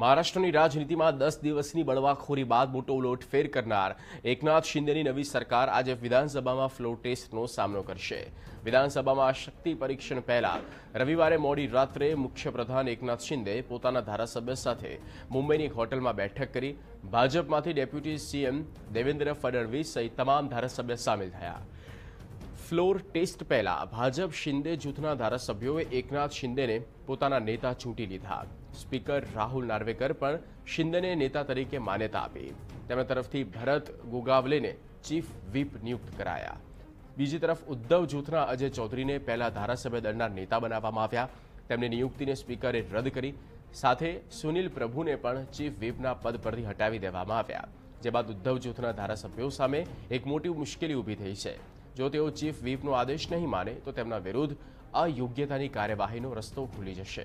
મહારાષ્ટ્રની રાજનીતિમાં દસ દિવસની બળવાખોરી બાદ મોટો ઉલોટફેર કરનાર એકનાથ શિંદેની નવી સરકાર આજે વિધાનસભામાં ફ્લો ટેસ્ટનો સામનો કરશે વિધાનસભામાં શક્તિ પરીક્ષણ પહેલા રવિવારે મોડી રાત્રે મુખ્યપ્રધાન એકનાથ શિંદે પોતાના ધારાસભ્ય સાથે મુંબઈની એક હોટલમાં બેઠક કરી ભાજપમાંથી ડેપ્યુટી સીએમ દેવેન્દ્ર ફડણવીસ સહિત તમામ ધારાસભ્ય સામેલ થયા ફ્લોર ટેસ્ટ પહેલા ભાજપ શિંદે જૂથના ધારાસભ્યોએ એકનાથ શિંદેને પોતાના નેતા ચૂંટી લીધા સ્પીકર રાહુલ નાર્વેકર પણ શિંદેને નેતા તરીકે માન્યતા આપી તેમના તરફથી ભરત ગોગાવલેને ચીફ વ્હીપ નિયુક્ત કરાયા બીજી તરફ ઉદ્ધવ જૂથના અજય ચૌધરીને પહેલા ધારાસભ્ય દળના નેતા બનાવવામાં આવ્યા તેમની નિયુક્તિને સ્પીકરે રદ કરી સાથે સુનિલ પ્રભુને પણ ચીફ વ્હીપના પદ પરથી હટાવી દેવામાં આવ્યા જે બાદ ઉદ્ધવ જૂથના ધારાસભ્યો સામે એક મોટી મુશ્કેલી ઊભી થઈ છે જો તેઓ ચીફ વ્હીપનો આદેશ નહીં માને તો તેમના વિરુદ્ધ અયોગ્યતાની કાર્યવાહીનો રસ્તો ખુલી જશે